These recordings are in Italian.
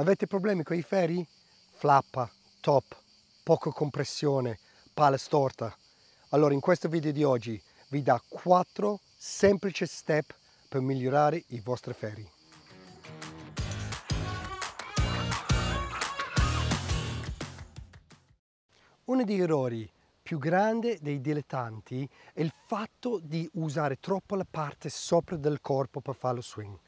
Avete problemi con i ferri? Flappa, top, poco compressione, pala storta. Allora in questo video di oggi vi do 4 semplici step per migliorare i vostri ferri. Uno degli errori più grandi dei dilettanti è il fatto di usare troppo la parte sopra del corpo per fare lo swing.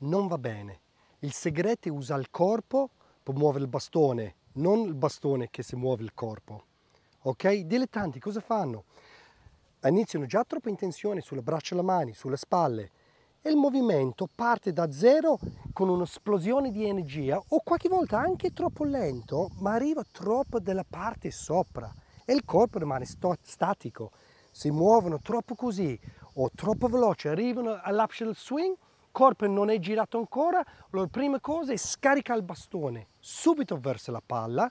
Non va bene il segrete usa il corpo per muovere il bastone, non il bastone che si muove il corpo. Ok? I dilettanti cosa fanno? Iniziano già troppa intenzione sulle braccia e le mani, sulle spalle e il movimento parte da zero con un'esplosione di energia o qualche volta anche troppo lento, ma arriva troppo dalla parte sopra e il corpo rimane statico. Si muovono troppo così o troppo veloce, arrivano all'upshell swing corpo non è girato ancora, la prima cosa è scarica il bastone subito verso la palla,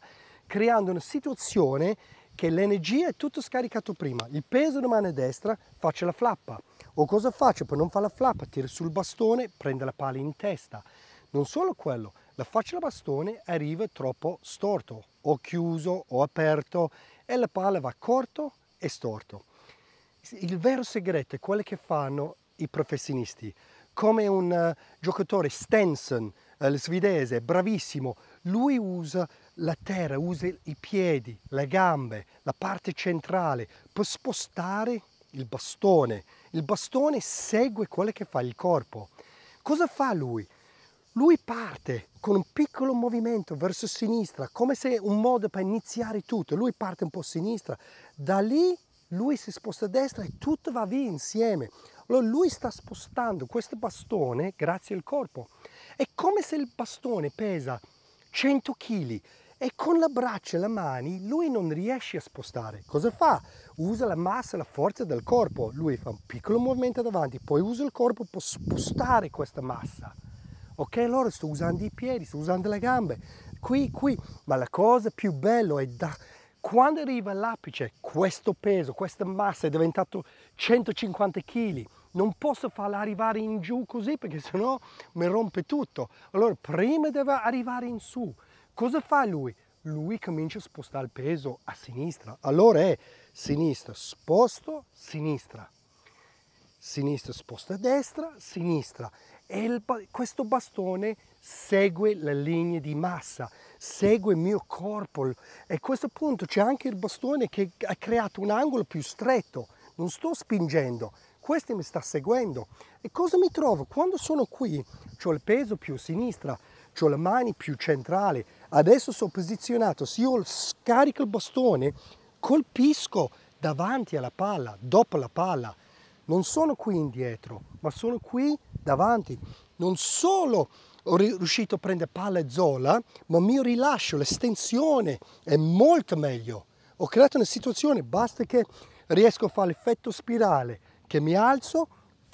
creando una situazione che l'energia è tutto scaricato prima. Il peso della mano destra faccio la flappa. O cosa faccio per non fare la flappa? Tiro sul bastone, prendo la palla in testa. Non solo quello, la faccia del bastone arriva troppo storto, o chiuso o aperto, e la palla va corto e storto. Il vero segreto è quello che fanno i professionisti come un eh, giocatore Stenson, eh, il svedese, bravissimo, lui usa la terra, usa i piedi, le gambe, la parte centrale per spostare il bastone. Il bastone segue quello che fa il corpo. Cosa fa lui? Lui parte con un piccolo movimento verso sinistra, come se un modo per iniziare tutto. Lui parte un po' a sinistra, da lì lui si sposta a destra e tutto va via insieme. Allora lui sta spostando questo bastone grazie al corpo. È come se il bastone pesa 100 kg e con le braccia e le mani lui non riesce a spostare. Cosa fa? Usa la massa e la forza del corpo. Lui fa un piccolo movimento davanti, poi usa il corpo per spostare questa massa. Ok, allora sto usando i piedi, sto usando le gambe, qui, qui. Ma la cosa più bella è da quando arriva l'apice, questo peso, questa massa è diventato 150 kg, non posso farla arrivare in giù così perché sennò mi rompe tutto. Allora prima deve arrivare in su. Cosa fa lui? Lui comincia a spostare il peso a sinistra. Allora è sinistra, sposto, sinistra, sinistra sposta a destra, sinistra e il, questo bastone segue la linea di massa, segue il mio corpo e a questo punto c'è anche il bastone che ha creato un angolo più stretto, non sto spingendo, questo mi sta seguendo e cosa mi trovo? Quando sono qui ho il peso più a sinistra, ho le mani più centrali, adesso sono posizionato, se io scarico il bastone colpisco davanti alla palla, dopo la palla, non sono qui indietro, ma sono qui davanti. Non solo ho riuscito a prendere palla e zola, ma il mio rilascio, l'estensione è molto meglio. Ho creato una situazione, basta che riesco a fare l'effetto spirale, che mi alzo,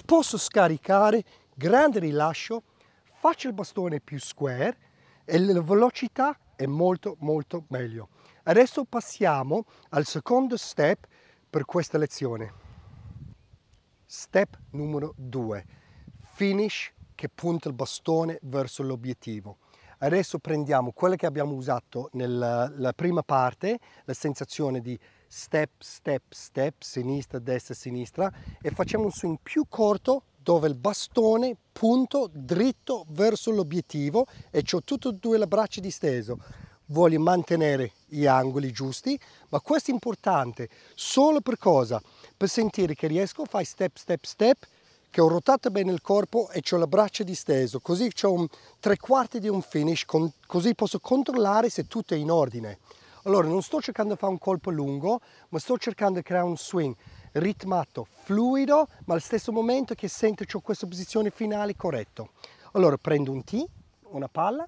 posso scaricare, grande rilascio, faccio il bastone più square e la velocità è molto molto meglio. Adesso passiamo al secondo step per questa lezione. Step numero 2. Finish che punta il bastone verso l'obiettivo. Adesso prendiamo quello che abbiamo usato nella prima parte, la sensazione di step, step, step, sinistra, destra, sinistra e facciamo un swing più corto dove il bastone punto dritto verso l'obiettivo e ho tutte e due le braccia disteso. Voglio mantenere gli angoli giusti, ma questo è importante solo per cosa? per sentire che riesco fai step step step che ho rotato bene il corpo e ho le braccia disteso così ho un tre quarti di un finish con, così posso controllare se tutto è in ordine allora non sto cercando di fare un colpo lungo ma sto cercando di creare un swing ritmato fluido ma allo stesso momento che sento che ho questa posizione finale corretta allora prendo un T una palla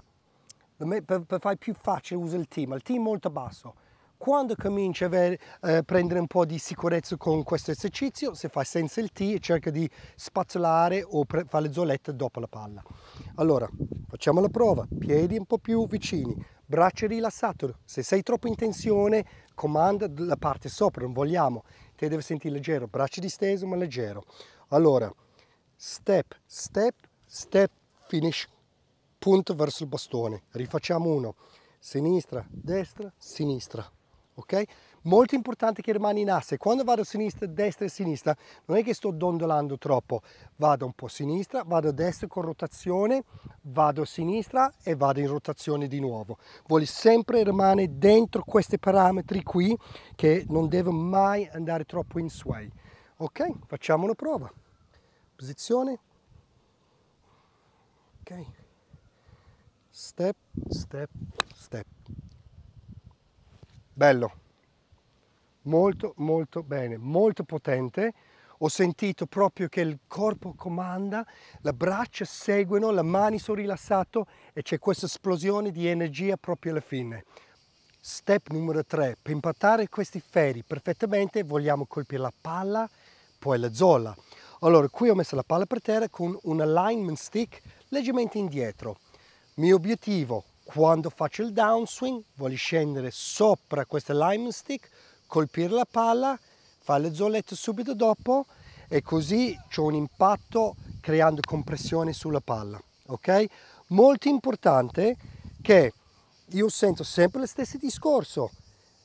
per, per fare più facile uso il T ma il T è molto basso quando cominci a avere, eh, prendere un po' di sicurezza con questo esercizio, se fai senza il T, cerca di spazzolare o fare le zolette dopo la palla. Allora, facciamo la prova. Piedi un po' più vicini, braccia rilassate. Se sei troppo in tensione, comanda la parte sopra, non vogliamo. Te devi sentire leggero, braccia disteso ma leggero. Allora, step, step, step, finish, punto verso il bastone. Rifacciamo uno, sinistra, destra, sinistra ok? Molto importante che rimani in asse, quando vado a sinistra, destra e sinistra, non è che sto dondolando troppo, vado un po' a sinistra, vado a destra con rotazione, vado a sinistra e vado in rotazione di nuovo. Vuole sempre rimanere dentro questi parametri qui che non devo mai andare troppo in sway. Ok, facciamo una prova. Posizione. Ok. Step, step, step bello, molto molto bene, molto potente. Ho sentito proprio che il corpo comanda, le braccia seguono, le mani sono rilassate e c'è questa esplosione di energia proprio alla fine. Step numero 3. Per impattare questi ferri perfettamente vogliamo colpire la palla, poi la zolla. Allora, qui ho messo la palla per terra con un alignment stick leggermente indietro. Mio obiettivo quando faccio il downswing vuole scendere sopra questa lime stick, colpire la palla, fare le zollette subito dopo e così c'è un impatto creando compressione sulla palla, ok? Molto importante che io sento sempre lo stesso discorso,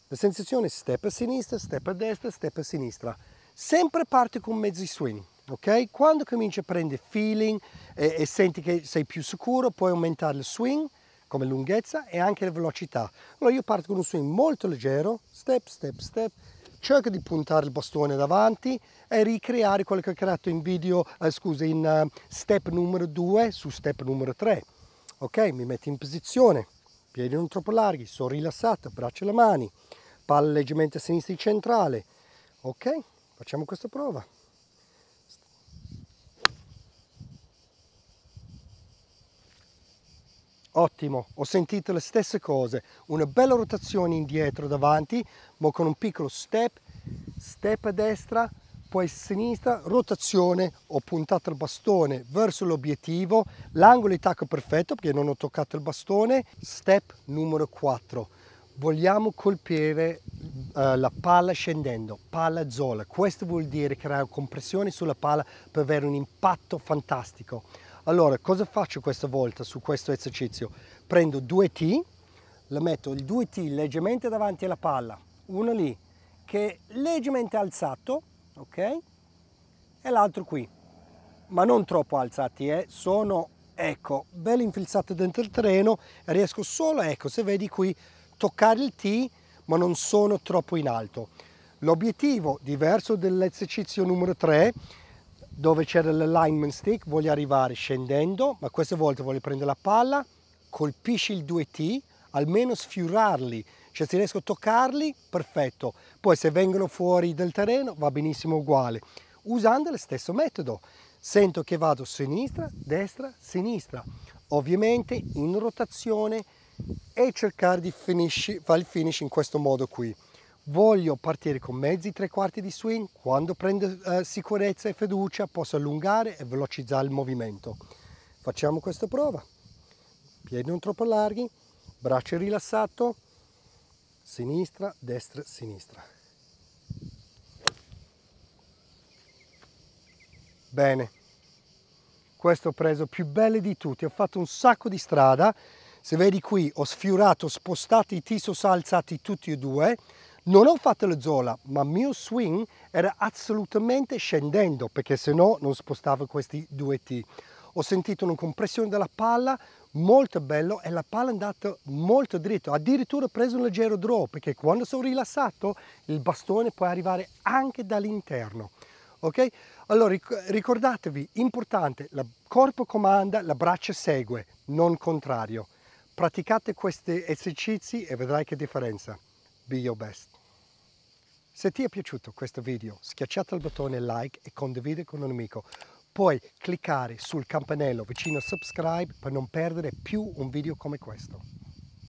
la sensazione step a sinistra, step a destra, step a sinistra, sempre parte con mezzi swing, ok? Quando cominci a prendere feeling e, e senti che sei più sicuro puoi aumentare il swing, come lunghezza e anche la velocità. Allora io parto con un swing molto leggero, step, step, step, cerco di puntare il bastone davanti e ricreare quello che ho creato in video, eh, scusa, in uh, step numero 2 su step numero 3. Ok, mi metto in posizione, piedi non troppo larghi, sono rilassato, braccia e le mani, palla leggermente a sinistra di centrale. Ok, facciamo questa prova. Ottimo, ho sentito le stesse cose, una bella rotazione indietro davanti, ma con un piccolo step, step a destra, poi a sinistra, rotazione, ho puntato il bastone verso l'obiettivo, l'angolo di tacco perfetto perché non ho toccato il bastone, step numero 4. Vogliamo colpire uh, la palla scendendo, palla zola, questo vuol dire creare compressione sulla palla per avere un impatto fantastico. Allora, cosa faccio questa volta su questo esercizio? Prendo due t la metto il 2T leggermente davanti alla palla, uno lì che è leggermente alzato, ok? E l'altro qui, ma non troppo alzati, eh? sono, ecco, bello infilzato dentro il terreno, riesco solo, ecco, se vedi qui, toccare il T, ma non sono troppo in alto. L'obiettivo, diverso dell'esercizio numero 3, dove c'era l'alignment stick voglio arrivare scendendo ma questa volta voglio prendere la palla colpisci il 2T almeno sfiorarli cioè se riesco a toccarli perfetto poi se vengono fuori dal terreno va benissimo uguale usando lo stesso metodo sento che vado sinistra destra sinistra ovviamente in rotazione e cercare di finish, fare il finish in questo modo qui Voglio partire con mezzi tre quarti di swing, quando prendo eh, sicurezza e fiducia posso allungare e velocizzare il movimento. Facciamo questa prova. Piedi non troppo larghi, braccio rilassato, sinistra, destra, sinistra. Bene, questo ho preso più belle di tutti, ho fatto un sacco di strada, se vedi qui ho sfiorato, spostato i tiso alzati tutti e due, non ho fatto la zola, ma il mio swing era assolutamente scendendo, perché se no non spostavo questi due T. Ho sentito una compressione della palla molto bello e la palla è andata molto dritto, addirittura ho preso un leggero draw, perché quando sono rilassato il bastone può arrivare anche dall'interno. Ok? Allora ricordatevi, importante, il corpo comanda, la braccia segue, non contrario. Praticate questi esercizi e vedrai che differenza. Be your best. Se ti è piaciuto questo video schiacciate il bottone like e condividi con un amico. Puoi cliccare sul campanello vicino a subscribe per non perdere più un video come questo.